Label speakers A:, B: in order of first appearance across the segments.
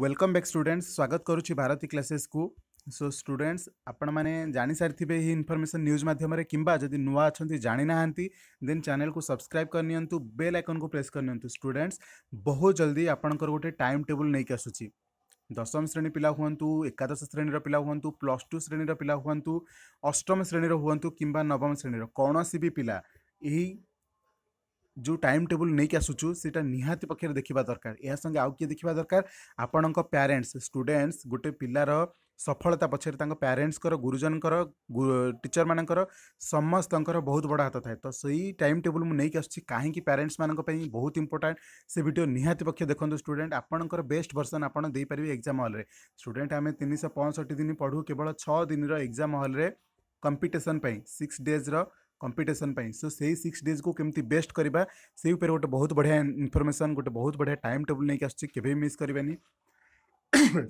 A: welcome back students स्वागत करुच्च Bharti classes को so students आपण मैंने जाणी सारी ये इनफर्मेसन न्यूज मध्यम कि नुआ अच्छा जाणी ना देन चैनल को सब्सक्राइब करनी बेल आइकन को प्रेस करनी स्टूडेंट्स बहुत जल्दी आपंकर गोटे टाइम टेबुल नहीं आसूसी दशम श्रेणी पिला हूँ एकादश श्रेणीर पिला हूँ प्लस टू श्रेणीर पिला हूँ अष्टम श्रेणी हूँ कि नवम श्रेणी कौन सी भी पिला जो टाइम टेबुल नहीं आसुचु से निहाती पक्ष देखा दरकार या संगे आउ किए देखा दरकार आपण प्यारेन्ट्स स्टूडेन्ट्स गोटे पिलार सफलता पक्षर प्यारेन्ट्स गुरुजन टीचर मान समस्त बहुत बड़ा हाथ था तो से ही टाइम टेबुल मुझे कहीं प्यारेन्ट्स मानी बहुत इंपोर्टां से भिड निहाती पक्ष देखते स्टूडेंट आपंकर बेस्ट भर्सन आपर एक्जाम हल्ल में स्टूडेंट आम तीन सौ पंचष्टि दिन पढ़ू केवल छः दिन एक्जाम हल्रे में कंपिटेसन सिक्स डेज्र कंपिटेशन सो से सिक्स डेज को कमी बेस्ट करवा से गोटे बहुत बढ़िया इनफर्मेसन गोटे बहुत बढ़िया टाइम टेबुल नहीं आस मिस कर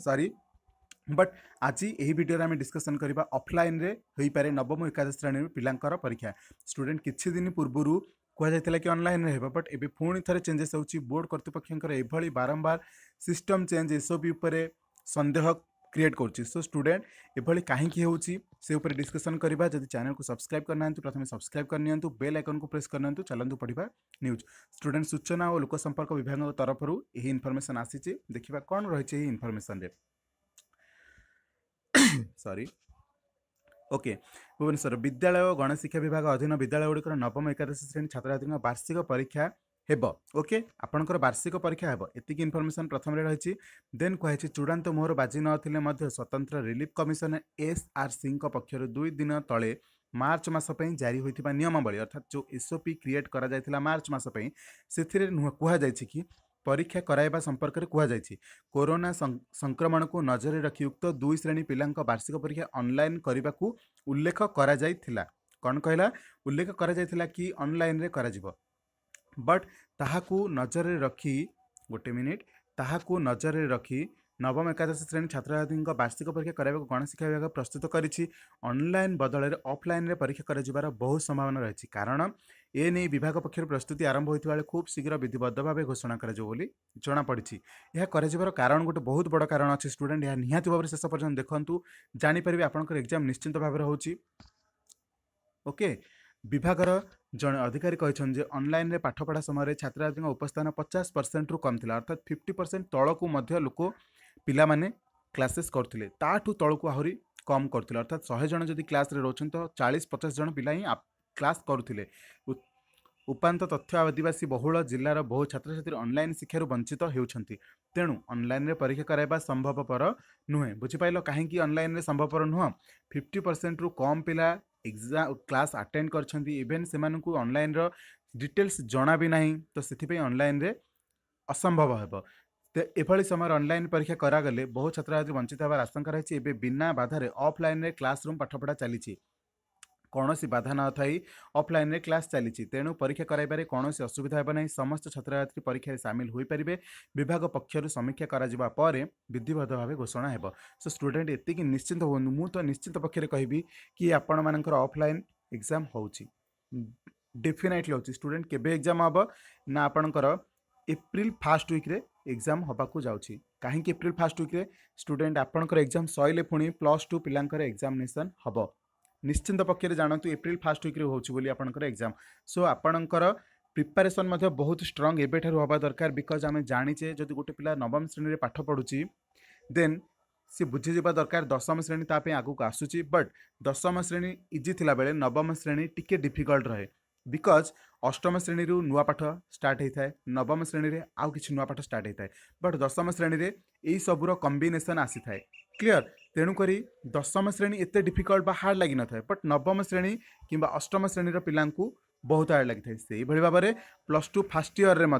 A: सरी बट आज यही भिडियो आम डिस्कसन करवा अफल हो पाए नवम एकादश श्रेणी पिला परीक्षा स्टूडेंट किसी दिन पूर्व कहुला कि अनल बट ए पुणी थे चेंजेस होती बोर्ड करतृपक्ष बारंबार सिस्टम चेंज एसओपी सन्देह क्रिएट करुच्छे सो स्टूडेंट एभली कहीं से डिस्कसन करवा जब चैनल को सब्सक्राइब करना प्रथम सब्सक्राइब करनी बेल आइकन को प्रेस करनी चलत पढ़ा न्यूज स्टूडेंट सूचना और लोक संपर्क विभाग तरफ यही इनफर्मेसन आसी देखा कौन रही है इनफर्मेसन सरी ओके भुवनेश्वर विद्यालय और गणशिक्षा विभाग अधीन विद्यालय गुड़िकर नवम एकादश श्रेणी छात्र छात्री वार्षिक परीक्षा ओके आपण्ड वार्षिक परीक्षा हे यतिक इन्फर्मेसन प्रथमले रेन कुरा चाहिँ चुडान्त मोहर बाजि नले स्वतन्त्र रिलिफ कमिसन एसआर सिको पक्ष दुईदिन तर्च मासपी जारी अर्थात जो एसओपि क्रिएट मार्च गरिर्च मासपिस नु कु कि परीक्षा गराइवा कोरोना संक्रमण को नजर रकि उक्त दुई श्रेणी पहिला वार्षिक परीक्षा अनलाइन गरेको उल्लेख कला उल्लेखन ବଟ୍ ତାହାକୁ ନଜରରେ ରଖି ଗୋଟେ ମିନିଟ୍ ତାହାକୁ ନଜରରେ ରଖି ନବମ ଏକାଦଶ ଶ୍ରେଣୀ ଛାତ୍ରଛାତ୍ରୀଙ୍କ ବାର୍ଷିକ ପରୀକ୍ଷା କରିବାକୁ ଗଣଶିକ୍ଷା ବିଭାଗ ପ୍ରସ୍ତୁତ କରିଛି ଅନଲାଇନ୍ ବଦଳରେ ଅଫ୍ଲାଇନ୍ରେ ପରୀକ୍ଷା କରାଯିବାର ବହୁ ସମ୍ଭାବନା ରହିଛି କାରଣ ଏ ନେଇ ବିଭାଗ ପକ୍ଷରୁ ପ୍ରସ୍ତୁତି ଆରମ୍ଭ ହୋଇଥିବା ବେଳେ ଖୁବ୍ ଶୀଘ୍ର ବିଧିବଦ୍ଧ ଭାବେ ଘୋଷଣା କରାଯିବ ବୋଲି ଜଣାପଡ଼ିଛି ଏହା କରାଯିବାର କାରଣ ଗୋଟେ ବହୁତ ବଡ଼ କାରଣ ଅଛି ଷ୍ଟୁଡେଣ୍ଟ ଏହା ନିହାତି ଭାବରେ ଶେଷ ପର୍ଯ୍ୟନ୍ତ ଦେଖନ୍ତୁ ଜାଣିପାରିବେ ଆପଣଙ୍କର ଏକ୍ଜାମ୍ ନିଶ୍ଚିନ୍ତ ଭାବରେ ହେଉଛି ଓକେ ବିଭାଗର जड़े अधिकारी कहते अनलाइन में पाठपढ़ा समय छात्री उपस्थान पचास परसेंट रू कम अर्थात फिफ्टी परसेंट तौक लोक पाने क्लासेस करते तौक आहरी कम कर अर्थात शहे जन जदि क्लास रोचन तो चालीस पचास जन पा ही क्लास करुले उपात तथ्य आदिवासी बहु जिलार बहु छात्र छात्री अनल शिक्षार वंचित होती तेणु अनल परीक्षा कराइबा संभवपर नुहे बुझिपाल कहीं अनलाइन संभवपर नुह फिफ्टी परसेंट रू कम पिला ଏକ୍ଜାମ କ୍ଲାସ୍ ଆଟେଣ୍ଡ କରିଛନ୍ତି ଇଭେନ୍ ସେମାନଙ୍କୁ ଅନଲାଇନ୍ର ଡିଟେଲ୍ସ ଜଣା ବି ନାହିଁ ତ ସେଥିପାଇଁ ଅନଲାଇନ୍ରେ ଅସମ୍ଭବ ହେବ ଏଭଳି ସମୟରେ ଅନଲାଇନ୍ ପରୀକ୍ଷା କରାଗଲେ ବହୁ ଛାତ୍ରଛାତ୍ରୀ ବଞ୍ଚିତ ହେବାର ଆଶଙ୍କା ରହିଛି ଏବେ ବିନା ବାଧାରେ ଅଫ୍ଲାଇନ୍ରେ କ୍ଲାସ୍ ରୁମ୍ ପାଠପଢ଼ା ଚାଲିଛି कौन बाधा न थी अफल क्लास चली तेणु परीक्षा करावर कौन असुविधा होना समस्त छात्र छात्री परीक्षा सामिल हो पारे विभाग पक्षर समीक्षा करवाई विधिवत भाव घोषणा हो सो स्टूडे ये निश्चिंत हूँ मुझे निश्चिंत पक्ष में कहि कि आपण मानर अफल एक्जाम हो डेफिनेटली हूँ स्टूडे केवे एग्जाम हम ना आपणकर एप्रिल फास्ट विक्रे एक्जाम हाँ जाऊँच कहीं एप्रिल फास्ट विक्रे स्टूडे आपंकर एग्जाम सरले पुणी प्लस टू पिलाजामेसन हम ନିଶ୍ଚିନ୍ତ ପକ୍ଷରେ ଜାଣନ୍ତୁ ଏପ୍ରିଲ ଫାଷ୍ଟ ୱିକ୍ରେ ହେଉଛି ବୋଲି ଆପଣଙ୍କର ଏକ୍ଜାମ୍ ସୋ ଆପଣଙ୍କର ପ୍ରିପାରେସନ୍ ମଧ୍ୟ ବହୁତ ଷ୍ଟ୍ରଙ୍ଗ ଏବେଠାରୁ ହେବା ଦରକାର ବିକଜ୍ ଆମେ ଜାଣିଛେ ଯଦି ଗୋଟେ ପିଲା ନବମ ଶ୍ରେଣୀରେ ପାଠ ପଢ଼ୁଛି ଦେନ୍ ସେ ବୁଝିଯିବା ଦରକାର ଦଶମ ଶ୍ରେଣୀ ତା ପାଇଁ ଆଗକୁ ଆସୁଛି ବଟ୍ ଦଶମ ଶ୍ରେଣୀ ଇଜି ଥିଲାବେଳେ ନବମ ଶ୍ରେଣୀ ଟିକେ ଡିଫିକଲ୍ଟ ରହେ ବିକଜ୍ ଅଷ୍ଟମ ଶ୍ରେଣୀରୁ ନୂଆ ପାଠ ଷ୍ଟାର୍ଟ ହୋଇଥାଏ ନବମ ଶ୍ରେଣୀରେ ଆଉ କିଛି ନୂଆ ପାଠ ଷ୍ଟାର୍ଟ ହୋଇଥାଏ ବଟ୍ ଦଶମ ଶ୍ରେଣୀରେ ଏଇ ସବୁର କମ୍ବିନେସନ୍ ଆସିଥାଏ କ୍ଲିଅର୍ तेणुक दशम श्रेणी एत डिफिकल्ट हार्ड लगि नए बट नवम श्रेणी कि अष्टम श्रेणीर पिला बहुत हार्ड लगी था से ही भाव में प्लस टू फास्ट इयर में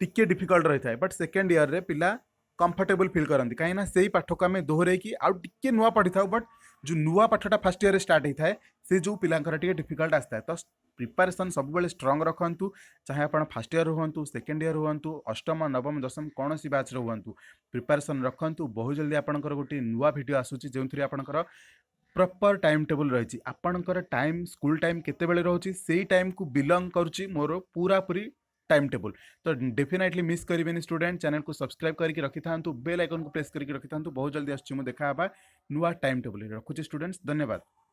A: टी डिफिकल्ट रही है बट सेकेंड इयर में पिला कंफर्टेबल फिल करती कहीं पाठ को आम दोहरेकि आए नुआ पढ़ी था बट जो नुआ पाठटा फास्ट इयर स्टार्ट होता है से जो पिला डिफिकल्ट आता है तो प्रिपेरेसन सब स्ट्रंग रखु चाहे आप फास्ट इयर हूँ सेकेंड इयर हूँ अष्टम नवम दशम कौन सी बैच रुं प्रिपेरेसन रखु बहुत जल्दी आप गोटे नुआ भिड आसूँ जो थी आपंकर प्रपर टाइम टेबुल रही आपणकर टाइम स्कूल टाइम के रोचे से टाइम को बिलंग करुच्च मोर पूरा पूरी टाइम टेबुल तो डेफिनेटली मिस करेंगे स्टूडेंट चैनल को सब्सक्राइब करके रखि था बेल आइकन को प्रेस करके रखि था बहुत जल्दी आसा नुआ टाइम टेबुल रखुच्छे स्टूडेंट्स धन्यवाद